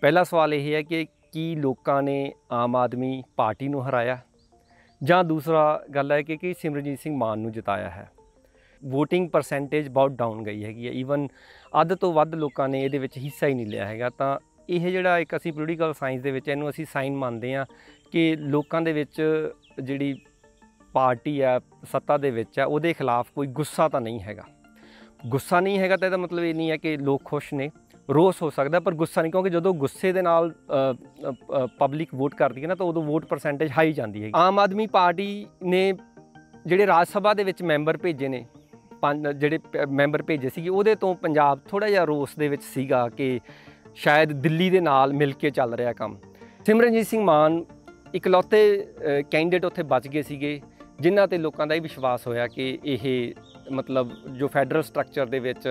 ਪਹਿਲਾ ਸਵਾਲ ਇਹ ਹੈ ਕਿ ਕੀ ਲੋਕਾਂ ਨੇ ਆਮ ਆਦਮੀ ਪਾਰਟੀ ਨੂੰ ਹਰਾਇਆ ਜਾਂ ਦੂਸਰਾ ਗੱਲ ਹੈ ਕਿ ਕੀ ਸਿਮਰਜੀਤ ਸਿੰਘ ਮਾਨ ਨੂੰ ਜਿਤਾਇਆ ਹੈ VOTING ਪਰਸੈਂਟੇਜ ਬਹੁਤ ਡਾਊਨ ਗਈ ਹੈਗੀ ਹੈ ਈਵਨ ਅੱਧ ਤੋਂ ਵੱਧ ਲੋਕਾਂ ਨੇ ਇਹਦੇ ਵਿੱਚ ਹਿੱਸਾ ਹੀ ਨਹੀਂ ਲਿਆ ਹੈਗਾ ਤਾਂ ਇਹ ਜਿਹੜਾ ਇੱਕ ਅਸੀਂ ਪੋਲੀਟੀਕਲ ਸਾਇੰਸ ਦੇ ਵਿੱਚ ਇਹਨੂੰ ਅਸੀਂ ਸਾਈਨ ਮੰਨਦੇ ਆ ਕਿ ਲੋਕਾਂ ਦੇ ਵਿੱਚ ਜਿਹੜੀ ਪਾਰਟੀ ਆ ਸੱਤਾ ਦੇ ਵਿੱਚ ਆ ਉਹਦੇ ਖਿਲਾਫ ਕੋਈ ਗੁੱਸਾ ਤਾਂ ਨਹੀਂ ਹੈਗਾ ਗੁੱਸਾ ਨਹੀਂ ਹੈਗਾ ਤਾਂ ਇਹਦਾ ਮਤਲਬ ਇਹ ਨਹੀਂ ਹੈ ਕਿ ਲੋਕ ਖੁਸ਼ ਨੇ ਰੋਸ ਹੋ ਸਕਦਾ ਪਰ ਗੁੱਸਾ ਨਹੀਂ ਕਿਉਂਕਿ ਜਦੋਂ ਗੁੱਸੇ ਦੇ ਨਾਲ ਪਬਲਿਕ ਵੋਟ ਕਰਦੀ ਹੈ ਨਾ ਤਾਂ ਉਦੋਂ ਵੋਟ ਪਰਸੈਂਟੇਜ ਹਾਈ ਜਾਂਦੀ ਹੈ ਆਮ ਆਦਮੀ ਪਾਰਟੀ ਨੇ ਜਿਹੜੇ ਰਾਜ ਸਭਾ ਦੇ ਵਿੱਚ ਮੈਂਬਰ ਭੇਜੇ ਨੇ ਪੰਜ ਜਿਹੜੇ ਮੈਂਬਰ ਭੇਜੇ ਸੀਗੇ ਉਹਦੇ ਤੋਂ ਪੰਜਾਬ ਥੋੜਾ ਜਿਹਾ ਰੋਸ ਦੇ ਵਿੱਚ ਸੀਗਾ ਕਿ ਸ਼ਾਇਦ ਦਿੱਲੀ ਦੇ ਨਾਲ ਮਿਲ ਕੇ ਚੱਲ ਰਿਹਾ ਕੰਮ ਸਿਮਰਨਜੀਤ ਸਿੰਘ ਮਾਨ ਇਕਲੌਤੇ ਕੈਂਡੀਡੇਟ ਉੱਥੇ ਬਚ ਗਏ ਸੀਗੇ ਜਿਨ੍ਹਾਂ ਤੇ ਲੋਕਾਂ ਦਾ ਇਹ ਵਿਸ਼ਵਾਸ ਹੋਇਆ ਕਿ ਇਹ ਮਤਲਬ ਜੋ ਫੈਡਰਲ ਸਟਰਕਚਰ ਦੇ ਵਿੱਚ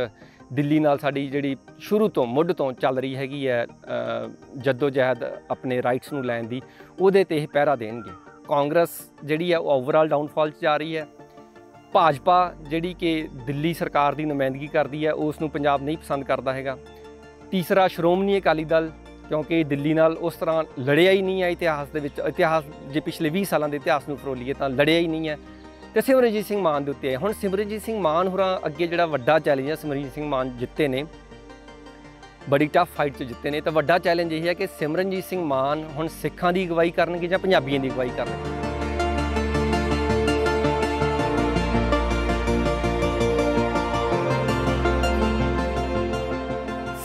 ਦਿੱਲੀ ਨਾਲ ਸਾਡੀ ਜਿਹੜੀ ਸ਼ੁਰੂ ਤੋਂ ਮੁੱਢ ਤੋਂ ਚੱਲ ਰਹੀ ਹੈਗੀ ਹੈ ਜਦੋਂ ਜਹਿਦ ਆਪਣੇ ਰਾਈਟਸ ਨੂੰ ਲੈਣ ਦੀ ਉਹਦੇ ਤੇ ਇਹ ਪਹਿਰਾ ਦੇਣਗੇ ਕਾਂਗਰਸ ਜਿਹੜੀ ਹੈ ਉਹ ਓਵਰਆਲ ਡਾਊਨਫਾਲ 'ਚ ਜਾ ਰਹੀ ਹੈ ਭਾਜਪਾ ਜਿਹੜੀ ਕਿ ਦਿੱਲੀ ਸਰਕਾਰ ਦੀ ਨੁਮਾਇੰਦਗੀ ਕਰਦੀ ਹੈ ਉਸ ਨੂੰ ਪੰਜਾਬ ਨਹੀਂ ਪਸੰਦ ਕਰਦਾ ਹੈਗਾ ਤੀਸਰਾ ਸ਼੍ਰੋਮਣੀ ਅਕਾਲੀ ਦਲ ਕਿਉਂਕਿ ਦਿੱਲੀ ਨਾਲ ਉਸ ਤਰ੍ਹਾਂ ਲੜਿਆ ਹੀ ਨਹੀਂ ਹੈ ਇਤਿਹਾਸ ਦੇ ਵਿੱਚ ਇਤਿਹਾਸ ਜੇ ਪਿਛਲੇ 20 ਸਾਲਾਂ ਦੇ ਇਤਿਹਾਸ ਨੂੰ ਫਰੋਲੀਏ ਤਾਂ ਲੜਿਆ ਹੀ ਨਹੀਂ ਹੈ ਤੇ ਸਿਮਰਨਜੀਤ ਸਿੰਘ ਮਾਨ ਦੇ ਉੱਤੇ ਹੈ ਹੁਣ ਸਿਮਰਨਜੀਤ ਸਿੰਘ ਮਾਨ ਹੋਰਾਂ ਅੱਗੇ ਜਿਹੜਾ ਵੱਡਾ ਚੈਲੰਜ ਹੈ ਸਿਮਰਨਜੀਤ ਸਿੰਘ ਮਾਨ ਜਿੱਤੇ ਨੇ ਬੜੀ ਟਫ ਫਾਈਟ 'ਚ ਜਿੱਤੇ ਨੇ ਤਾਂ ਵੱਡਾ ਚੈਲੰਜ ਇਹ ਹੈ ਕਿ ਸਿਮਰਨਜੀਤ ਸਿੰਘ ਮਾਨ ਹੁਣ ਸਿੱਖਾਂ ਦੀ ਅਗਵਾਈ ਕਰਨਗੇ ਜਾਂ ਪੰਜਾਬੀਆਂ ਦੀ ਅਗਵਾਈ ਕਰਨਗੇ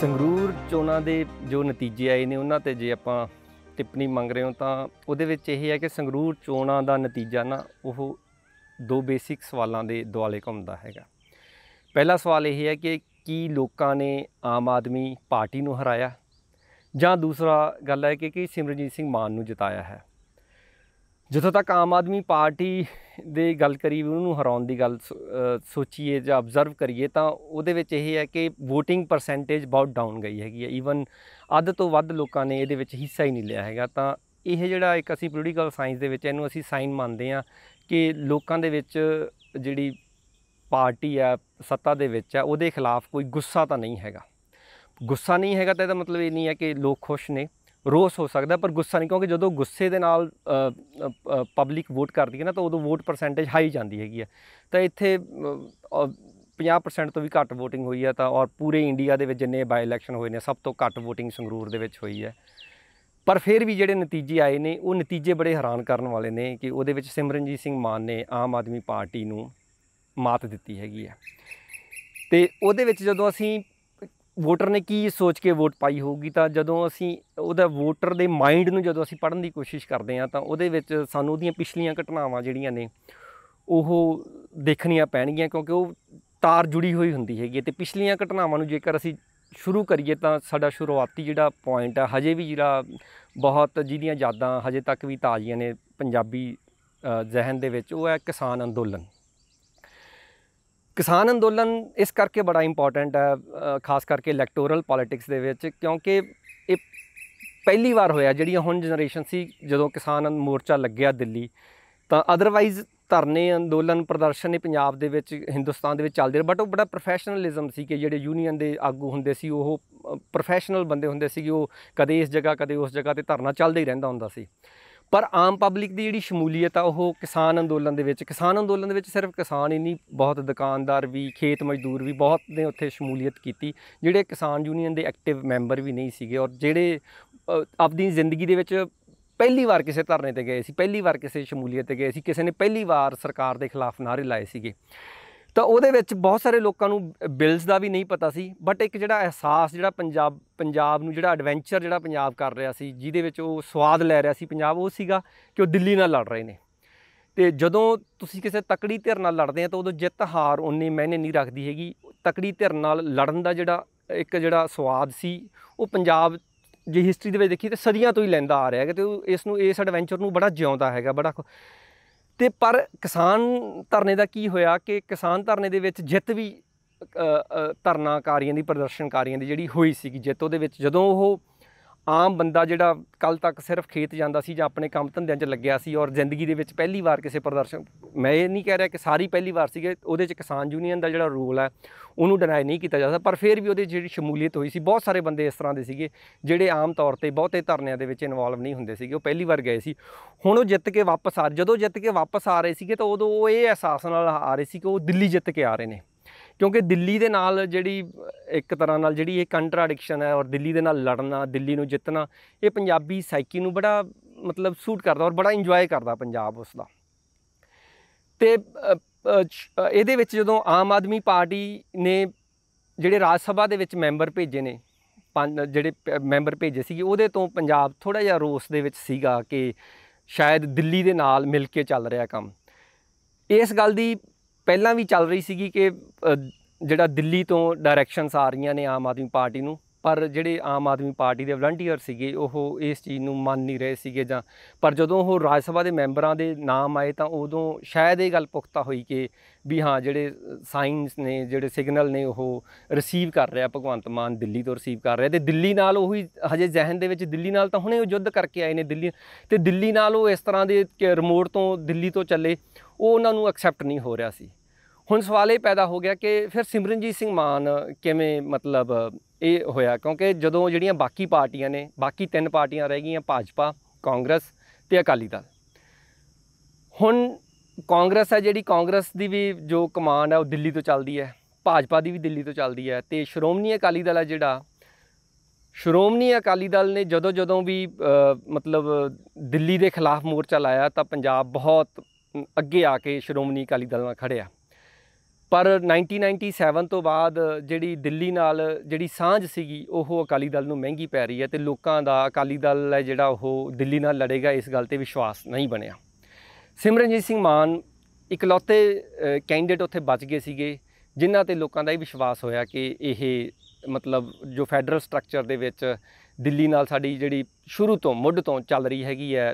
ਸੰਗਰੂਰ ਚੋਣਾਂ ਦੇ ਜੋ ਨਤੀਜੇ ਆਏ ਨੇ ਉਹਨਾਂ ਤੇ ਜੇ ਆਪਾਂ ਟਿੱਪਣੀ ਮੰਗ ਰਹੇ ਹਾਂ ਤਾਂ ਉਹਦੇ ਵਿੱਚ ਇਹ ਹੈ ਕਿ ਸੰਗਰੂਰ ਚੋਣਾਂ ਦਾ ਨਤੀਜਾ ਨਾ ਉਹ ਦੋ ਬੇਸਿਕ ਸਵਾਲਾਂ ਦੇ ਦੁਆਲੇ ਘੁੰਮਦਾ ਹੈਗਾ ਪਹਿਲਾ ਸਵਾਲ ਇਹ ਹੈ ਕਿ ਕੀ ਲੋਕਾਂ ਨੇ ਆਮ ਆਦਮੀ ਪਾਰਟੀ ਨੂੰ ਹਰਾਇਆ ਜਾਂ ਦੂਸਰਾ ਗੱਲ ਹੈ ਕਿ ਕੀ ਸਿਮਰਨਜੀਤ ਸਿੰਘ ਮਾਨ ਨੂੰ ਜਿਤਾਇਆ ਹੈ ਜਦੋਂ ਤੱਕ ਆਮ ਆਦਮੀ ਪਾਰਟੀ ਦੇ ਗੱਲ ਕਰੀ ਉਹਨਾਂ ਨੂੰ ਹਰਾਉਣ ਦੀ ਗੱਲ ਸੋਚੀਏ ਜਾਂ ਅਬਜ਼ਰਵ ਕਰੀਏ ਤਾਂ ਉਹਦੇ ਵਿੱਚ ਇਹ ਹੈ ਕਿ VOTING ਪਰਸੈਂਟੇਜ ਬਹੁਤ ਡਾਊਨ ਗਈ ਹੈਗੀ ਹੈ ਈਵਨ ਅੱਧ ਤੋਂ ਵੱਧ ਲੋਕਾਂ ਨੇ ਇਹਦੇ ਵਿੱਚ ਹਿੱਸਾ ਹੀ ਨਹੀਂ ਲਿਆ ਹੈਗਾ ਤਾਂ ਇਹ ਜਿਹੜਾ ਇੱਕ ਅਸੀਂ ਪੋਲੀਟੀਕਲ ਸਾਇੰਸ ਦੇ ਵਿੱਚ ਇਹਨੂੰ ਅਸੀਂ ਸਾਈਨ ਮੰਨਦੇ ਆ ਕਿ ਲੋਕਾਂ ਦੇ ਵਿੱਚ ਜਿਹੜੀ ਪਾਰਟੀ ਆ ਸੱਤਾ ਦੇ ਵਿੱਚ ਆ ਉਹਦੇ ਖਿਲਾਫ ਕੋਈ ਗੁੱਸਾ ਤਾਂ ਨਹੀਂ ਹੈਗਾ ਗੁੱਸਾ ਨਹੀਂ ਹੈਗਾ ਤਾਂ ਇਹਦਾ ਮਤਲਬ ਇਹ ਨਹੀਂ ਹੈ ਕਿ ਲੋਕ ਖੁਸ਼ ਨੇ ਰੋਸ ਹੋ ਸਕਦਾ ਪਰ ਗੁੱਸਾ ਨਹੀਂ ਕਿਉਂਕਿ ਜਦੋਂ ਗੁੱਸੇ ਦੇ ਨਾਲ ਪਬਲਿਕ ਵੋਟ ਕਰਦੀ ਹੈ ਨਾ ਤਾਂ ਉਦੋਂ ਵੋਟ ਪਰਸੈਂਟੇਜ ਹਾਈ ਜਾਂਦੀ ਹੈਗੀ ਆ ਤਾਂ ਇੱਥੇ 50% ਤੋਂ ਵੀ ਘੱਟ VOTING ਹੋਈ ਆ ਤਾਂ ਔਰ ਪੂਰੇ ਇੰਡੀਆ ਦੇ ਵਿੱਚ ਜਿੰਨੇ ਬਾਈ ਇਲੈਕਸ਼ਨ ਹੋਏ ਨੇ ਸਭ ਤੋਂ ਘੱਟ VOTING ਸੰਗਰੂਰ ਦੇ ਵਿੱਚ ਹੋਈ ਹੈ ਪਰ ਫਿਰ ਵੀ ਜਿਹੜੇ ਨਤੀਜੇ ਆਏ ਨੇ ਉਹ ਨਤੀਜੇ ਬੜੇ ਹੈਰਾਨ ਕਰਨ ਵਾਲੇ ਨੇ ਕਿ ਉਹਦੇ ਵਿੱਚ ਸਿਮਰਨਜੀਤ ਸਿੰਘ ਮਾਨ ਨੇ ਆਮ ਆਦਮੀ ਪਾਰਟੀ ਨੂੰ ਮਾਤ ਦਿੱਤੀ ਹੈਗੀ ਆ ਤੇ ਉਹਦੇ ਵਿੱਚ ਜਦੋਂ ਅਸੀਂ ਵੋਟਰ ਨੇ ਕੀ ਸੋਚ ਕੇ ਵੋਟ ਪਾਈ ਹੋਊਗੀ ਤਾਂ ਜਦੋਂ ਅਸੀਂ ਉਹਦਾ ਵੋਟਰ ਦੇ ਮਾਈਂਡ ਨੂੰ ਜਦੋਂ ਅਸੀਂ ਪੜਨ ਦੀ ਕੋਸ਼ਿਸ਼ ਕਰਦੇ ਹਾਂ ਤਾਂ ਉਹਦੇ ਵਿੱਚ ਸਾਨੂੰ ਉਹਦੀਆਂ ਪਿਛਲੀਆਂ ਘਟਨਾਵਾਂ ਜਿਹੜੀਆਂ ਨੇ ਉਹ ਦੇਖਣੀਆਂ ਪੈਣਗੀਆਂ ਕਿਉਂਕਿ ਉਹ ਤਾਰ ਜੁੜੀ ਹੋਈ ਹੁੰਦੀ ਹੈਗੀ ਤੇ ਪਿਛਲੀਆਂ ਘਟਨਾਵਾਂ ਨੂੰ ਜੇਕਰ ਅਸੀਂ ਸ਼ੁਰੂ ਕਰੀਏ ਤਾਂ ਸਾਡਾ ਸ਼ੁਰੂਆਤੀ ਜਿਹੜਾ ਪੁਆਇੰਟ ਆ ਹਜੇ ਵੀ ਜਿਹੜਾ ਬਹੁਤ ਜਿਹਦੀਆਂ ਯਾਦਾਂ ਹਜੇ ਤੱਕ ਵੀ ਤਾਜ਼ੀਆਂ ਨੇ ਪੰਜਾਬੀ ਜ਼ਹਿਨ ਦੇ ਵਿੱਚ ਉਹ ਹੈ ਕਿਸਾਨ ਅੰਦੋਲਨ ਕਿਸਾਨ ਅੰਦੋਲਨ ਇਸ ਕਰਕੇ ਬੜਾ ਇੰਪੋਰਟੈਂਟ ਹੈ ਖਾਸ ਕਰਕੇ ਇਲੈਕਟੋਰਲ ਪੋਲਿਟਿਕਸ ਦੇ ਵਿੱਚ ਕਿਉਂਕਿ ਇਹ ਪਹਿਲੀ ਵਾਰ ਹੋਇਆ ਜਿਹੜੀਆਂ ਹੁਣ ਜਨਰੇਸ਼ਨ ਸੀ ਜਦੋਂ ਕਿਸਾਨ ਮੋਰਚਾ ਲੱਗਿਆ ਦਿੱਲੀ ਤਾਂ ਅਦਰਵਾਈਜ਼ ਧਰਨੇ ਅੰਦੋਲਨ ਪ੍ਰਦਰਸ਼ਨ ਨੇ ਪੰਜਾਬ ਦੇ ਵਿੱਚ ਹਿੰਦੁਸਤਾਨ ਦੇ ਵਿੱਚ ਚੱਲਦੇ ਰਹੇ ਬਟ ਉਹ ਬੜਾ ਪ੍ਰੋਫੈਸ਼ਨਲਿਜ਼ਮ ਸੀ ਕਿ ਜਿਹੜੇ ਯੂਨੀਅਨ ਦੇ ਆਗੂ ਹੁੰਦੇ ਸੀ ਉਹ ਪ੍ਰੋਫੈਸ਼ਨਲ ਬੰਦੇ ਹੁੰਦੇ ਸੀ ਕਿ ਉਹ ਕਦੇ ਇਸ ਜਗ੍ਹਾ ਕਦੇ ਉਸ ਜਗ੍ਹਾ ਤੇ ਧਰਨਾ ਚੱਲਦਾ ਹੀ ਰਹਿੰਦਾ ਹੁੰਦਾ ਸੀ ਪਰ ਆਮ ਪਬਲਿਕ ਦੀ ਜਿਹੜੀ ਸ਼ਮੂਲੀਅਤ ਆ ਉਹ ਕਿਸਾਨ ਅੰਦੋਲਨ ਦੇ ਵਿੱਚ ਕਿਸਾਨ ਅੰਦੋਲਨ ਦੇ ਵਿੱਚ ਸਿਰਫ ਕਿਸਾਨ ਹੀ ਨਹੀਂ ਬਹੁਤ ਦੁਕਾਨਦਾਰ ਵੀ ਖੇਤ ਮਜ਼ਦੂਰ ਵੀ ਬਹੁਤ ਨੇ ਉੱਥੇ ਸ਼ਮੂਲੀਅਤ ਕੀਤੀ ਜਿਹੜੇ ਕਿਸਾਨ ਯੂਨੀਅਨ ਦੇ ਐਕਟਿਵ ਮੈਂਬਰ ਵੀ ਨਹੀਂ ਸੀਗੇ ਔਰ ਜਿਹੜੇ ਆਪਣੀ ਜ਼ਿੰਦਗੀ ਦੇ ਵਿੱਚ ਪਹਿਲੀ ਵਾਰ ਕਿਸੇ ਧਰਨੇ ਤੇ ਗਏ ਸੀ ਪਹਿਲੀ ਵਾਰ ਕਿਸੇ ਸ਼ਮੂਲੀਅਤ ਤੇ ਗਏ ਸੀ ਕਿਸੇ ਨੇ ਪਹਿਲੀ ਵਾਰ ਸਰਕਾਰ ਦੇ ਖਿਲਾਫ ਨਾਅਰੇ ਲਾਏ ਸੀਗੇ ਤਾਂ ਉਹਦੇ ਵਿੱਚ ਬਹੁਤ ਸਾਰੇ ਲੋਕਾਂ ਨੂੰ ਬਿਲਸ ਦਾ ਵੀ ਨਹੀਂ ਪਤਾ ਸੀ ਬਟ ਇੱਕ ਜਿਹੜਾ ਅਹਿਸਾਸ ਜਿਹੜਾ ਪੰਜਾਬ ਪੰਜਾਬ ਨੂੰ ਜਿਹੜਾ ਐਡਵੈਂਚਰ ਜਿਹੜਾ ਪੰਜਾਬ ਕਰ ਰਿਹਾ ਸੀ ਜਿਹਦੇ ਵਿੱਚ ਉਹ ਸਵਾਦ ਲੈ ਰਿਹਾ ਸੀ ਪੰਜਾਬ ਉਹ ਸੀਗਾ ਕਿ ਉਹ ਦਿੱਲੀ ਨਾਲ ਲੜ ਰਹੇ ਨੇ ਤੇ ਜਦੋਂ ਤੁਸੀਂ ਕਿਸੇ ਤਕੜੀ ਧਿਰ ਨਾਲ ਲੜਦੇ ਆ ਤਾਂ ਉਦੋਂ ਜਿੱਤ ਹਾਰ ਉਨੇ ਮੈਨੇ ਨਹੀਂ ਰੱਖਦੀ ਹੈਗੀ ਤਕੜੀ ਧਿਰ ਨਾਲ ਲੜਨ ਦਾ ਜਿਹੜਾ ਇੱਕ ਜਿਹੜਾ ਸਵਾਦ ਸੀ ਉਹ ਪੰਜਾਬ ਜੇ ਹਿਸਟਰੀ ਦੇ ਵਿੱਚ ਦੇਖੀ ਤੇ ਸਦੀਆਂ ਤੋਂ ਹੀ ਲੈਂਦਾ ਆ ਰਿਹਾ ਹੈ ਤੇ ਇਸ ਨੂੰ ਇਸ ਐਡਵੈਂਚਰ ਨੂੰ ਬੜਾ ਜਿਉਂਦਾ ਹੈਗਾ ਬੜਾ ਤੇ ਪਰ ਕਿਸਾਨ ਧਰਨੇ ਦਾ ਕੀ ਹੋਇਆ ਕਿ ਕਿਸਾਨ ਧਰਨੇ ਦੇ ਵਿੱਚ ਜਿੱਤ ਵੀ ਧਰਨਾਕਾਰੀਆਂ ਦੀ ਪ੍ਰਦਰਸ਼ਨਕਾਰੀਆਂ ਦੀ ਜਿਹੜੀ ਹੋਈ ਸੀਗੀ ਜਿੱਤ ਉਹਦੇ ਵਿੱਚ ਜਦੋਂ ਉਹ ਆਮ ਬੰਦਾ ਜਿਹੜਾ ਕੱਲ ਤੱਕ ਸਿਰਫ ਖੇਤ ਜਾਂਦਾ ਸੀ ਜਾਂ ਆਪਣੇ ਕੰਮ ਧੰਦਿਆਂ 'ਚ ਲੱਗਿਆ ਸੀ ਔਰ ਜ਼ਿੰਦਗੀ ਦੇ ਵਿੱਚ ਪਹਿਲੀ ਵਾਰ ਕਿਸੇ ਪ੍ਰਦਰਸ਼ਨ ਮੈਂ ਇਹ ਨਹੀਂ ਕਹਿ ਰਿਹਾ ਕਿ ਸਾਰੀ ਪਹਿਲੀ ਵਾਰ ਸੀਗੇ ਉਹਦੇ 'ਚ ਕਿਸਾਨ ਯੂਨੀਅਨ ਦਾ ਜਿਹੜਾ ਰੋਲ ਹੈ ਉਹਨੂੰ ਡਿਨਾਈ ਨਹੀਂ ਕੀਤਾ ਜਾ ਸਕਦਾ ਪਰ ਫਿਰ ਵੀ ਉਹਦੇ ਜਿਹੜੀ ਸ਼ਮੂਲੀਅਤ ਹੋਈ ਸੀ ਬਹੁਤ ਸਾਰੇ ਬੰਦੇ ਇਸ ਤਰ੍ਹਾਂ ਦੇ ਸੀਗੇ ਜਿਹੜੇ ਆਮ ਤੌਰ ਤੇ ਬਹੁਤੇ ਧਰਨਿਆਂ ਦੇ ਵਿੱਚ ਇਨਵੋਲਵ ਨਹੀਂ ਹੁੰਦੇ ਸੀਗੇ ਉਹ ਪਹਿਲੀ ਵਾਰ ਗਏ ਸੀ ਹੁਣ ਉਹ ਜਿੱਤ ਕੇ ਵਾਪਸ ਆ ਜਦੋਂ ਜਿੱਤ ਕੇ ਵਾਪਸ ਆ ਰਹੇ ਸੀਗੇ ਤਾਂ ਉਦੋਂ ਉਹ ਇਹ ਅਹਿਸਾਸ ਨਾਲ ਆ ਰਹੇ ਸੀ ਕਿ ਉਹ ਦਿੱਲੀ ਜਿੱਤ ਕੇ ਆ ਰਹੇ ਨੇ ਕਿਉਂਕਿ ਦਿੱਲੀ ਦੇ ਨਾਲ ਜਿਹੜੀ ਇੱਕ ਤਰ੍ਹਾਂ ਨਾਲ ਜਿਹੜੀ ਇਹ ਕੰਟਰਾਡਿਕਸ਼ਨ ਹੈ ਔਰ ਦਿੱਲੀ ਦੇ ਨਾਲ ਲੜਨਾ ਦਿੱਲੀ ਨੂੰ ਜਿੱਤਣਾ ਇਹ ਪੰਜਾਬੀ ਸਾਈਕੀ ਨੂੰ ਬੜਾ ਮਤਲਬ ਸੂਟ ਕਰਦਾ ਔਰ ਬੜਾ ਇੰਜੋਏ ਕਰਦਾ ਪੰਜਾਬ ਉਸ ਦਾ ਤੇ ਇਹਦੇ ਵਿੱਚ ਜਦੋਂ ਆਮ ਆਦਮੀ ਪਾਰਟੀ ਨੇ ਜਿਹੜੇ ਰਾਜ ਸਭਾ ਦੇ ਵਿੱਚ ਮੈਂਬਰ ਭੇਜੇ ਨੇ ਜਿਹੜੇ ਮੈਂਬਰ ਭੇਜੇ ਸੀਗੇ ਉਹਦੇ ਤੋਂ ਪੰਜਾਬ ਥੋੜਾ ਜਿਹਾ ਰੋਸ ਦੇ ਵਿੱਚ ਸੀਗਾ ਕਿ ਸ਼ਾਇਦ ਦਿੱਲੀ ਦੇ ਨਾਲ ਮਿਲ ਕੇ ਚੱਲ ਰਿਹਾ ਕੰਮ ਇਸ ਗੱਲ ਦੀ ਪਹਿਲਾਂ ਵੀ ਚੱਲ ਰਹੀ ਸੀਗੀ ਕਿ ਜਿਹੜਾ ਦਿੱਲੀ ਤੋਂ ਡਾਇਰੈਕਸ਼ਨਸ ਆ ਰਹੀਆਂ ਨੇ ਆਮ ਆਦਮੀ ਪਾਰਟੀ ਨੂੰ ਪਰ ਜਿਹੜੇ ਆਮ ਆਦਮੀ ਪਾਰਟੀ ਦੇ ਵਲੰਟੀਅਰ ਸੀਗੇ ਉਹ ਇਸ ਚੀਜ਼ ਨੂੰ ਮੰਨ ਨਹੀਂ ਰਹੇ ਸੀਗੇ ਜਾਂ ਪਰ ਜਦੋਂ ਉਹ ਰਾਜ ਸਭਾ ਦੇ ਮੈਂਬਰਾਂ ਦੇ ਨਾਮ ਆਏ ਤਾਂ ਉਦੋਂ ਸ਼ਾਇਦ ਇਹ ਗੱਲ ਪੁਖਤਾ ਹੋਈ ਕਿ ਵੀ ਹਾਂ ਜਿਹੜੇ ਸਾਈਨਸ ਨੇ ਜਿਹੜੇ ਸਿਗਨਲ ਨੇ ਉਹ ਰਿਸੀਵ ਕਰ ਰਿਹਾ ਭਗਵੰਤ ਮਾਨ ਦਿੱਲੀ ਤੋਂ ਰਿਸੀਵ ਕਰ ਰਿਹਾ ਤੇ ਦਿੱਲੀ ਨਾਲ ਉਹ ਹੀ ਹਜੇ ਜ਼ਹਿਨ ਦੇ ਵਿੱਚ ਦਿੱਲੀ ਨਾਲ ਤਾਂ ਹੁਣੇ ਉਹ ਯੁੱਧ ਕਰਕੇ ਆਏ ਨੇ ਦਿੱਲੀ ਤੇ ਦਿੱਲੀ ਨਾਲ ਉਹ ਇਸ ਤਰ੍ਹਾਂ ਦੇ ਰਿਮੋਟ ਤੋਂ ਦਿੱਲੀ ਤੋਂ ਚੱਲੇ ਉਹ ਉਹਨਾਂ ਨੂੰ ਐਕਸੈਪਟ ਨਹੀਂ ਹੋ ਰਿਹਾ ਸੀ ਹੁਣ ਸਵਾਲ ਇਹ ਪੈਦਾ ਹੋ ਗਿਆ ਕਿ ਫਿਰ ਸਿਮਰਨਜੀਤ ਸਿੰਘ ਮਾਨ ਕਿਵੇਂ ਮਤਲਬ ਇਹ ਹੋਇਆ ਕਿਉਂਕਿ ਜਦੋਂ ਜਿਹੜੀਆਂ ਬਾਕੀ ਪਾਰਟੀਆਂ ਨੇ ਬਾਕੀ ਤਿੰਨ ਪਾਰਟੀਆਂ ਰਹਿ ਗਈਆਂ ਭਾਜਪਾ ਕਾਂਗਰਸ ਤੇ ਅਕਾਲੀ ਦਲ ਹੁਣ ਕਾਂਗਰਸ ਹੈ ਜਿਹੜੀ ਕਾਂਗਰਸ ਦੀ ਵੀ ਜੋ ਕਮਾਂਡ ਹੈ ਉਹ ਦਿੱਲੀ ਤੋਂ ਚੱਲਦੀ ਹੈ ਭਾਜਪਾ ਦੀ ਵੀ ਦਿੱਲੀ ਤੋਂ ਚੱਲਦੀ ਹੈ ਤੇ ਸ਼੍ਰੋਮਣੀ ਅਕਾਲੀ ਦਲ ਹੈ ਜਿਹੜਾ ਸ਼੍ਰੋਮਣੀ ਅਕਾਲੀ ਦਲ ਨੇ ਜਦੋਂ ਜਦੋਂ ਵੀ ਮਤਲਬ ਦਿੱਲੀ ਦੇ ਖਿਲਾਫ ਮੋਰਚਾ ਲਾਇਆ ਤਾਂ ਪੰਜਾਬ ਬਹੁਤ ਅੱਗੇ ਆ ਕੇ ਸ਼੍ਰੋਮਣੀ ਅਕਾਲੀ ਦਲ ਨਾਲ ਖੜਿਆ ਪਰ 1997 ਤੋਂ ਬਾਅਦ ਜਿਹੜੀ ਦਿੱਲੀ ਨਾਲ ਜਿਹੜੀ ਸਾਂਝ ਸੀਗੀ ਉਹ ਅਕਾਲੀ ਦਲ ਨੂੰ ਮਹਿੰਗੀ ਪੈ ਰਹੀ ਹੈ ਤੇ ਲੋਕਾਂ ਦਾ ਅਕਾਲੀ ਦਲ ਹੈ ਜਿਹੜਾ ਉਹ ਦਿੱਲੀ ਨਾਲ ਲੜੇਗਾ ਇਸ ਗੱਲ ਤੇ ਵਿਸ਼ਵਾਸ ਨਹੀਂ ਬਣਿਆ ਸਿਮਰਨਜੀਤ ਸਿੰਘ ਮਾਨ ਇਕਲੌਤੇ ਕੈਂਡੀਡੇਟ ਉੱਥੇ ਬਚ ਗਏ ਸੀਗੇ ਜਿਨ੍ਹਾਂ ਤੇ ਲੋਕਾਂ ਦਾ ਇਹ ਵਿਸ਼ਵਾਸ ਹੋਇਆ ਕਿ ਇਹ ਮਤਲਬ ਜੋ ਫੈਡਰਲ ਸਟਰਕਚਰ ਦੇ ਵਿੱਚ ਦਿੱਲੀ ਨਾਲ ਸਾਡੀ ਜਿਹੜੀ ਸ਼ੁਰੂ ਤੋਂ ਮੁੱਢ ਤੋਂ ਚੱਲ ਰਹੀ ਹੈਗੀ ਹੈ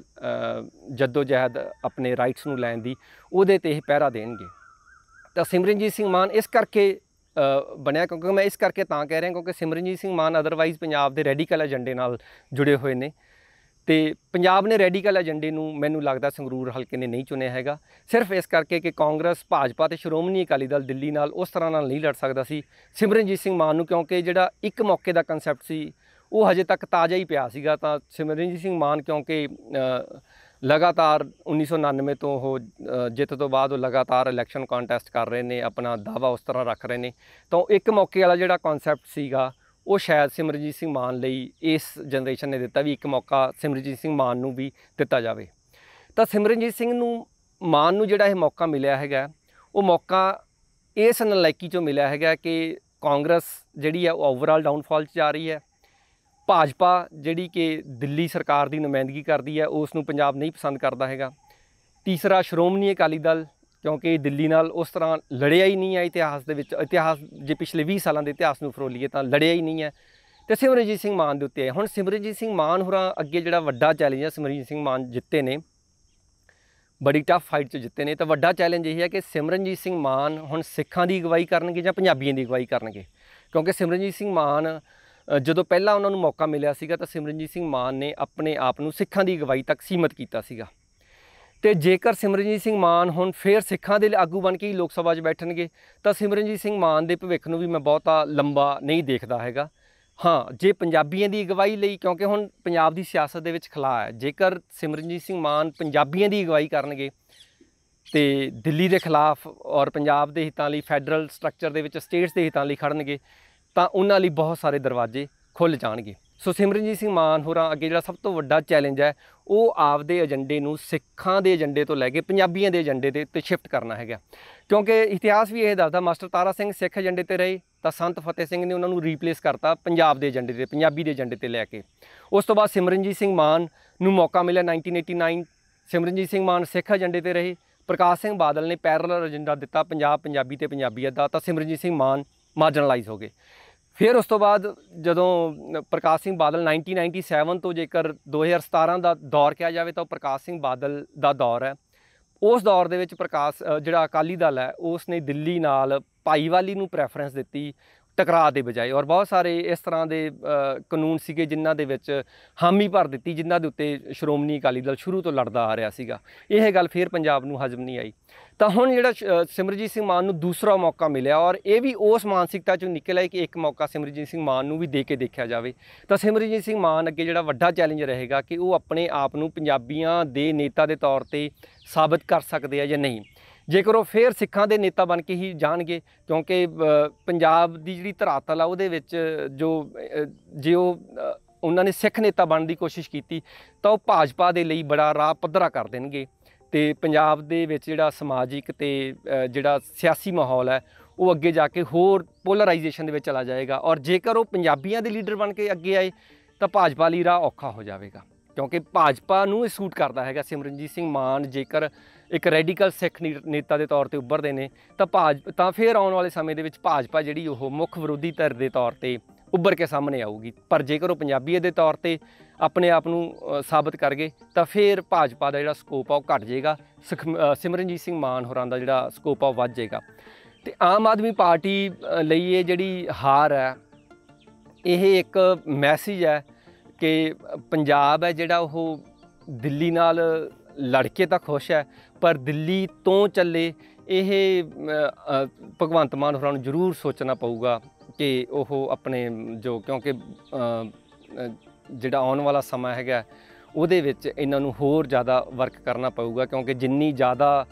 ਜਹਿਦ ਆਪਣੇ ਰਾਈਟਸ ਨੂੰ ਲੈਣ ਦੀ ਉਹਦੇ ਤੇ ਇਹ ਪਹਿਰਾ ਦੇਣਗੇ ਤਾਂ ਸਿਮਰਨਜੀਤ ਸਿੰਘ ਮਾਨ ਇਸ ਕਰਕੇ ਬਣਿਆ ਕਿਉਂਕਿ ਮੈਂ ਇਸ ਕਰਕੇ ਤਾਂ ਕਹਿ ਰਿਹਾ ਕਿਉਂਕਿ ਸਿਮਰਨਜੀਤ ਸਿੰਘ ਮਾਨ ਅਦਰਵਾਈਜ਼ ਪੰਜਾਬ ਦੇ ਰੈਡੀਕਲ ਏਜੰਡੇ ਨਾਲ ਜੁੜੇ ਹੋਏ ਨੇ ਤੇ ਪੰਜਾਬ ਨੇ ਰੈਡੀਕਲ ਏਜੰਡੇ ਨੂੰ ਮੈਨੂੰ ਲੱਗਦਾ ਸੰਗਰੂਰ ਹਲਕੇ ਨੇ ਨਹੀਂ ਚੁਣਿਆ ਹੈਗਾ ਸਿਰਫ ਇਸ ਕਰਕੇ ਕਿ ਕਾਂਗਰਸ ਭਾਜਪਾ ਤੇ ਸ਼੍ਰੋਮਣੀ ਅਕਾਲੀ ਦਲ ਦਿੱਲੀ ਨਾਲ ਉਸ ਤਰ੍ਹਾਂ ਨਾਲ ਨਹੀਂ ਲੜ ਸਕਦਾ ਸੀ ਸਿਮਰਨਜੀਤ ਸਿੰਘ ਮਾਨ ਨੂੰ ਕਿਉਂਕਿ ਜਿਹੜਾ ਇੱਕ ਮੌਕੇ ਦਾ ਕਨਸੈਪਟ ਸੀ ਉਹ ਹਜੇ ਤੱਕ ਤਾਜ਼ਾ ਹੀ ਪਿਆ ਸੀਗਾ ਤਾਂ ਸਿਮਰਨਜੀਤ ਸਿੰਘ ਮਾਨ ਕਿਉਂਕਿ ਲਗਾਤਾਰ 1999 ਤੋਂ ਉਹ ਜਿੱਤ ਤੋਂ ਬਾਅਦ ਉਹ ਲਗਾਤਾਰ ਇਲੈਕਸ਼ਨ ਕੰਟੈਸਟ ਕਰ ਰਹੇ ਨੇ ਆਪਣਾ ਦਾਵਾ ਉਸ ਤਰ੍ਹਾਂ ਰੱਖ ਰਹੇ ਨੇ ਤਾਂ ਇੱਕ ਮੌਕੇ ਵਾਲਾ ਜਿਹੜਾ ਕਨਸੈਪਟ ਸੀਗਾ ਉਹ ਸ਼ਾਇਦ ਸਿਮਰਜੀਤ ਸਿੰਘ ਮਾਨ ਲਈ ਇਸ ਜਨਰੇਸ਼ਨ ਨੇ ਦਿੱਤਾ ਵੀ ਇੱਕ ਮੌਕਾ ਸਿਮਰਜੀਤ ਸਿੰਘ ਮਾਨ ਨੂੰ ਵੀ ਦਿੱਤਾ ਜਾਵੇ ਤਾਂ ਸਿਮਰਨਜੀਤ ਸਿੰਘ ਨੂੰ ਮਾਨ ਨੂੰ ਜਿਹੜਾ ਇਹ ਮੌਕਾ ਮਿਲਿਆ ਹੈਗਾ ਉਹ ਮੌਕਾ ਇਸ ਨਲਾਇਕੀ ਚੋਂ ਮਿਲਿਆ ਹੈਗਾ ਕਿ ਕਾਂਗਰਸ ਜਿਹੜੀ ਹੈ ਉਹ ਓਵਰਆਲ ਡਾਊਨਫਾਲ 'ਚ ਜਾ ਰਹੀ ਹੈ ਭਾਜਪਾ ਜਿਹੜੀ ਕਿ ਦਿੱਲੀ ਸਰਕਾਰ ਦੀ ਨੁਮਾਇੰਦਗੀ ਕਰਦੀ ਹੈ ਉਸ ਨੂੰ ਪੰਜਾਬ ਨਹੀਂ ਪਸੰਦ ਕਰਦਾ ਹੈਗਾ ਤੀਸਰਾ ਸ਼੍ਰੋਮਣੀ ਅਕਾਲੀ ਦਲ ਕਿਉਂਕਿ ਦਿੱਲੀ ਨਾਲ ਉਸ ਤਰ੍ਹਾਂ ਲੜਿਆ ਹੀ ਨਹੀਂ ਹੈ ਇਤਿਹਾਸ ਦੇ ਵਿੱਚ ਇਤਿਹਾਸ ਜੇ ਪਿਛਲੇ 20 ਸਾਲਾਂ ਦੇ ਇਤਿਹਾਸ ਨੂੰ ਫਰੋਲੀਏ ਤਾਂ ਲੜਿਆ ਹੀ ਨਹੀਂ ਹੈ ਤੇ ਸਿਮਰਜੀਤ ਸਿੰਘ ਮਾਨ ਦੇ ਉੱਤੇ ਹੁਣ ਸਿਮਰਜੀਤ ਸਿੰਘ ਮਾਨ ਹੋਰਾਂ ਅੱਗੇ ਜਿਹੜਾ ਵੱਡਾ ਚੈਲੰਜ ਹੈ ਸਿਮਰਜੀਤ ਸਿੰਘ ਮਾਨ ਜਿੱਤੇ ਨੇ ਬੜੀ ਟਫ ਫਾਈਟ 'ਚ ਜਿੱਤੇ ਨੇ ਤਾਂ ਵੱਡਾ ਚੈਲੰਜ ਇਹ ਹੈ ਕਿ ਸਿਮਰਨਜੀਤ ਸਿੰਘ ਮਾਨ ਹੁਣ ਸਿੱਖਾਂ ਦੀ ਅਗਵਾਈ ਕਰਨਗੇ ਜਾਂ ਪੰਜਾਬੀਆਂ ਦੀ ਅਗਵਾਈ ਕਰਨਗੇ ਕਿਉਂਕਿ ਸਿਮਰਨਜੀਤ ਸਿੰਘ ਮਾਨ ਜਦੋਂ ਪਹਿਲਾਂ ਉਹਨਾਂ ਨੂੰ ਮੌਕਾ ਮਿਲਿਆ ਸੀਗਾ ਤਾਂ ਸਿਮਰਨਜੀਤ ਸਿੰਘ ਮਾਨ ਨੇ ਆਪਣੇ ਆਪ ਨੂੰ ਸਿੱਖਾਂ ਦੀ ਅਗਵਾਈ ਤੱਕ ਸੀਮਤ ਕੀਤਾ ਸੀਗਾ ਤੇ ਜੇਕਰ ਸਿਮਰਨਜੀਤ ਸਿੰਘ ਮਾਨ ਹੁਣ ਫੇਰ ਸਿੱਖਾਂ ਦੇ ਆਗੂ ਬਣ ਕੇ ਲੋਕ ਸਭਾ 'ਚ ਬੈਠਣਗੇ ਤਾਂ ਸਿਮਰਨਜੀਤ ਸਿੰਘ ਮਾਨ ਦੇ ਭਵਿੱਖ ਨੂੰ ਵੀ ਮੈਂ ਬਹੁਤਾ ਲੰਬਾ ਨਹੀਂ ਦੇਖਦਾ ਹੈਗਾ ਹਾਂ ਜੇ ਪੰਜਾਬੀਆਂ ਦੀ ਅਗਵਾਈ ਲਈ ਕਿਉਂਕਿ ਹੁਣ ਪੰਜਾਬ ਦੀ ਸਿਆਸਤ ਦੇ ਵਿੱਚ ਖਲਾ ਹੈ ਜੇਕਰ ਸਿਮਰਨਜੀਤ ਸਿੰਘ ਮਾਨ ਪੰਜਾਬੀਆਂ ਦੀ ਅਗਵਾਈ ਕਰਨਗੇ ਤੇ ਦਿੱਲੀ ਦੇ ਖਿਲਾਫ ਔਰ ਪੰਜਾਬ ਦੇ ਹਿੱਤਾਂ ਲਈ ਫੈਡਰਲ ਸਟਰਕਚਰ ਦੇ ਵਿੱਚ ਸਟੇਟਸ ਦੇ ਹਿੱਤਾਂ ਲਈ ਖੜਨਗੇ ਤਾਂ ਉਹਨਾਂ ਲਈ ਬਹੁਤ ਸਾਰੇ ਦਰਵਾਜ਼ੇ ਖੁੱਲ ਜਾਣਗੇ ਸੋ ਸਿਮਰਨਜੀਤ ਸਿੰਘ ਮਾਨ ਹੋਰਾਂ ਅੱਗੇ ਜਿਹੜਾ ਸਭ ਤੋਂ ਵੱਡਾ ਚੈਲੰਜ ਹੈ ਉਹ ਆਪਦੇ ਏਜੰਡੇ ਨੂੰ ਸਿੱਖਾਂ ਦੇ ਏਜੰਡੇ ਤੋਂ ਲੈ ਕੇ ਪੰਜਾਬੀਆਂ ਦੇ ਏਜੰਡੇ ਦੇ ਤੇ ਸ਼ਿਫਟ ਕਰਨਾ ਹੈਗਾ ਕਿਉਂਕਿ ਇਤਿਹਾਸ ਵੀ ਇਹ ਦੱਸਦਾ ਮਾਸਟਰ ਤਾਰਾ ਸਿੰਘ ਸਿੱਖ ਏਜੰਡੇ ਤੇ ਰਹੇ ਤਾਂ ਸੰਤ ਫਤਿਹ ਸਿੰਘ ਨੇ ਉਹਨਾਂ ਨੂੰ ਰੀਪਲੇਸ ਕਰਤਾ ਪੰਜਾਬ ਦੇ ਏਜੰਡੇ ਤੇ ਪੰਜਾਬੀ ਦੇ ਏਜੰਡੇ ਤੇ ਲੈ ਕੇ ਉਸ ਤੋਂ ਬਾਅਦ ਸਿਮਰਨਜੀਤ ਸਿੰਘ ਮਾਨ ਨੂੰ ਮੌਕਾ ਮਿਲਿਆ 1989 ਸਿਮਰਨਜੀਤ ਸਿੰਘ ਮਾਨ ਸਿੱਖ ਏਜੰਡੇ ਤੇ ਰਹੇ ਪ੍ਰਕਾਸ਼ ਸਿੰਘ ਬਾਦਲ ਨੇ ਪੈਰਲਲ ਏਜੰਡਾ ਦਿੱਤਾ ਪੰਜਾਬ ਪੰਜਾਬੀ ਤੇ ਪੰਜਾਬੀਅਤ ਦਾ ਤਾਂ ਸਿਮਰਨਜੀਤ ਸਿੰਘ ਮਾਨ ਮਾਰਜਨਲਾਈਜ਼ ਹੋ ਗਏ ਫਿਰ ਉਸ ਤੋਂ ਬਾਅਦ ਜਦੋਂ ਪ੍ਰਕਾਸ਼ ਸਿੰਘ ਬਾਦਲ 1997 ਤੋਂ ਜੇਕਰ 2017 ਦਾ ਦੌਰ ਕਿਹਾ ਜਾਵੇ ਤਾਂ ਉਹ ਪ੍ਰਕਾਸ਼ ਸਿੰਘ ਬਾਦਲ ਦਾ ਦੌਰ ਹੈ ਉਸ ਦੌਰ ਦੇ ਵਿੱਚ ਪ੍ਰਕਾਸ਼ ਜਿਹੜਾ ਅਕਾਲੀ ਦਲ ਹੈ ਉਸ ਨੇ ਦਿੱਲੀ ਨਾਲ ਭਾਈਵਾਲੀ ਨੂੰ ਪ੍ਰੈਫਰੈਂਸ ਦਿੱਤੀ ਟਕਰਾਅ ਦੇ ਬਜਾਏ ਔਰ ਬਹੁਤ ਸਾਰੇ ਇਸ ਤਰ੍ਹਾਂ ਦੇ ਕਾਨੂੰਨ ਸੀਗੇ ਜਿਨ੍ਹਾਂ ਦੇ ਵਿੱਚ ਹਾਮੀ ਭਰ ਦਿੱਤੀ ਜਿਨ੍ਹਾਂ ਦੇ ਉੱਤੇ ਸ਼੍ਰੋਮਣੀ ਅਕਾਲੀ ਦਲ ਸ਼ੁਰੂ ਤੋਂ ਲੜਦਾ ਆ ਰਿਹਾ ਸੀਗਾ ਇਹ ਗੱਲ ਫੇਰ ਪੰਜਾਬ ਨੂੰ ਹਜਮ ਨਹੀਂ ਆਈ ਤਾਂ ਹੁਣ ਜਿਹੜਾ ਸਿਮਰਜੀਤ ਸਿੰਘ ਮਾਨ ਨੂੰ ਦੂਸਰਾ ਮੌਕਾ ਮਿਲਿਆ ਔਰ ਇਹ ਵੀ ਉਸ ਮਾਨਸਿਕਤਾ ਚੋਂ ਨਿਕਲ ਆਈ ਕਿ ਇੱਕ ਮੌਕਾ ਸਿਮਰਜੀਤ ਸਿੰਘ ਮਾਨ ਨੂੰ ਵੀ ਦੇ ਕੇ ਦੇਖਿਆ ਜਾਵੇ ਤਾਂ ਸਿਮਰਜੀਤ ਸਿੰਘ ਮਾਨ ਅੱਗੇ ਜਿਹੜਾ ਵੱਡਾ ਚੈਲੰਜ ਰਹੇਗਾ ਕਿ ਉਹ ਆਪਣੇ ਆਪ ਨੂੰ ਪੰਜਾਬੀਆਂ ਦੇ ਨੇਤਾ ਦੇ ਤੌਰ ਤੇ ਸਾਬਤ ਕਰ ਸਕਦੇ ਆ ਜਾਂ ਨਹੀਂ ਜੇਕਰ ਉਹ ਫੇਰ ਸਿੱਖਾਂ ਦੇ ਨੇਤਾ ਬਣ ਕੇ ਹੀ ਜਾਣਗੇ ਕਿਉਂਕਿ ਪੰਜਾਬ ਦੀ ਜਿਹੜੀ ਧਰਾਤਲ ਆ ਉਹਦੇ ਵਿੱਚ ਜੋ ਜੇ ਉਹ ਉਹਨਾਂ ਨੇ ਸਿੱਖ ਨੇਤਾ ਬਣਨ ਦੀ ਕੋਸ਼ਿਸ਼ ਕੀਤੀ ਤਾਂ ਉਹ ਭਾਜਪਾ ਦੇ ਲਈ ਬੜਾ ਰਾਹ ਪੱਧਰਾ ਕਰ ਦੇਣਗੇ ਤੇ ਪੰਜਾਬ ਦੇ ਵਿੱਚ ਜਿਹੜਾ ਸਮਾਜਿਕ ਤੇ ਜਿਹੜਾ ਸਿਆਸੀ ਮਾਹੌਲ ਹੈ ਉਹ ਅੱਗੇ ਜਾ ਕੇ ਹੋਰ ਪੋਲਰਾਈਜੇਸ਼ਨ ਦੇ ਵਿੱਚ ਚਲਾ ਜਾਏਗਾ ਔਰ ਜੇਕਰ ਉਹ ਪੰਜਾਬੀਆਂ ਦੇ ਲੀਡਰ ਬਣ ਕੇ ਅੱਗੇ ਆਏ ਤਾਂ ਭਾਜਪਾ ਲਈ ਰਾਹ ਔਖਾ ਹੋ ਜਾਵੇਗਾ ਕਿਉਂਕਿ ਭਾਜਪਾ ਨੂੰ ਇਹ ਸੂਟ ਕਰਦਾ ਹੈਗਾ ਸਿਮਰਨਜੀਤ ਸਿੰਘ ਮਾਨ ਜੇਕਰ ਇੱਕ ਰੈਡੀਕਲ ਸਿੱਖ ਨੇਤਾ ਦੇ ਤੌਰ ਤੇ ਉੱਭਰਦੇ ਨੇ ਤਾਂ ਭਾਜ ਤਾਂ ਫਿਰ ਆਉਣ ਵਾਲੇ ਸਮੇਂ ਦੇ ਵਿੱਚ ਭਾਜਪਾ ਜਿਹੜੀ ਉਹ ਮੁੱਖ ਵਿਰੋਧੀ ਧਿਰ ਦੇ ਤੌਰ ਤੇ ਉੱਭਰ ਕੇ ਸਾਹਮਣੇ ਆਊਗੀ ਪਰ ਜੇਕਰ ਉਹ ਪੰਜਾਬੀਏ ਦੇ ਤੌਰ ਤੇ ਆਪਣੇ ਆਪ ਨੂੰ ਸਾਬਤ ਕਰ ਗਏ ਤਾਂ ਫਿਰ ਭਾਜਪਾ ਦਾ ਜਿਹੜਾ ਸਕੋਪ ਆ ਉਹ ਘਟ ਜਾਏਗਾ ਸਿਮਰਨਜੀਤ ਸਿੰਘ ਮਾਨ ਹੋਰਾਂ ਦਾ ਜਿਹੜਾ ਸਕੋਪ ਆ ਉਹ ਵੱਧ ਜਾਏਗਾ ਤੇ ਆਮ ਆਦਮੀ ਪਾਰਟੀ ਲਈ ਇਹ ਜਿਹੜੀ ਹਾਰ ਹੈ ਇਹ ਇੱਕ ਮੈਸੇਜ ਹੈ ਕਿ ਪੰਜਾਬ ਹੈ ਜਿਹੜਾ ਉਹ ਦਿੱਲੀ ਨਾਲ ਲੜ ਕੇ ਤਾਂ ਖੁਸ਼ ਹੈ ਪਰ ਦਿੱਲੀ ਤੋਂ ਚੱਲੇ ਇਹ ਭਗਵੰਤ ਮਾਨ ਹੋਰਾਂ ਨੂੰ ਜ਼ਰੂਰ ਸੋਚਣਾ ਪਊਗਾ ਕਿ ਉਹ ਆਪਣੇ ਜੋ ਕਿਉਂਕਿ ਜਿਹੜਾ ਆਉਣ ਵਾਲਾ ਸਮਾਂ ਹੈਗਾ ਉਹਦੇ ਵਿੱਚ ਇਹਨਾਂ ਨੂੰ ਹੋਰ ਜ਼ਿਆਦਾ ਵਰਕ ਕਰਨਾ ਪਊਗਾ ਕਿਉਂਕਿ ਜਿੰਨੀ ਜ਼ਿਆਦਾ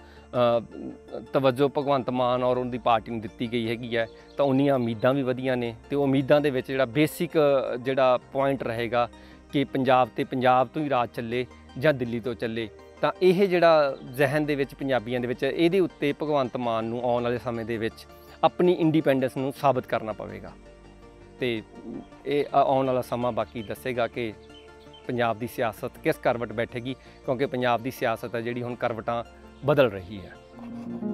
ਤਵੱਜੋ ਭਗਵੰਤ ਮਾਨ ਔਰ ਉਹਨਾਂ ਦੀ ਪਾਰਟੀ ਨੂੰ ਦਿੱਤੀ ਗਈ ਹੈਗੀ ਹੈ ਤਾਂ ਉਹਨੀਆਂ ਉਮੀਦਾਂ ਵੀ ਵਧੀਆਂ ਨੇ ਤੇ ਉਹ ਉਮੀਦਾਂ ਦੇ ਵਿੱਚ ਜਿਹੜਾ ਬੇਸਿਕ ਜਿਹੜਾ ਪੁਆਇੰਟ ਰਹੇਗਾ ਕਿ ਪੰਜਾਬ ਤੇ ਪੰਜਾਬ ਤੋਂ ਹੀ ਰਾਜ ਚੱਲੇ ਜਾਂ ਦਿੱਲੀ ਤੋਂ ਚੱਲੇ ਤਾਂ ਇਹ ਜਿਹੜਾ ਜ਼ਹਿਨ ਦੇ ਵਿੱਚ ਪੰਜਾਬੀਆਂ ਦੇ ਵਿੱਚ ਇਹਦੇ ਉੱਤੇ ਭਗਵੰਤ ਮਾਨ ਨੂੰ ਆਉਣ ਵਾਲੇ ਸਮੇਂ ਦੇ ਵਿੱਚ ਆਪਣੀ ਇੰਡੀਪੈਂਡੈਂਸ ਨੂੰ ਸਾਬਤ ਕਰਨਾ ਪਵੇਗਾ ਤੇ ਇਹ ਆਉਣ ਵਾਲਾ ਸਮਾਂ ਬਾਕੀ ਦੱਸੇਗਾ ਕਿ ਪੰਜਾਬ ਦੀ ਸਿਆਸਤ ਕਿਸ ਕਰਵਟ ਬੈਠੇਗੀ ਕਿਉਂਕਿ ਪੰਜਾਬ ਦੀ ਸਿਆਸਤ ਹੈ ਜਿਹੜੀ ਹੁਣ ਕਰਵਟਾਂ ਬਦਲ ਰਹੀ ਹੈ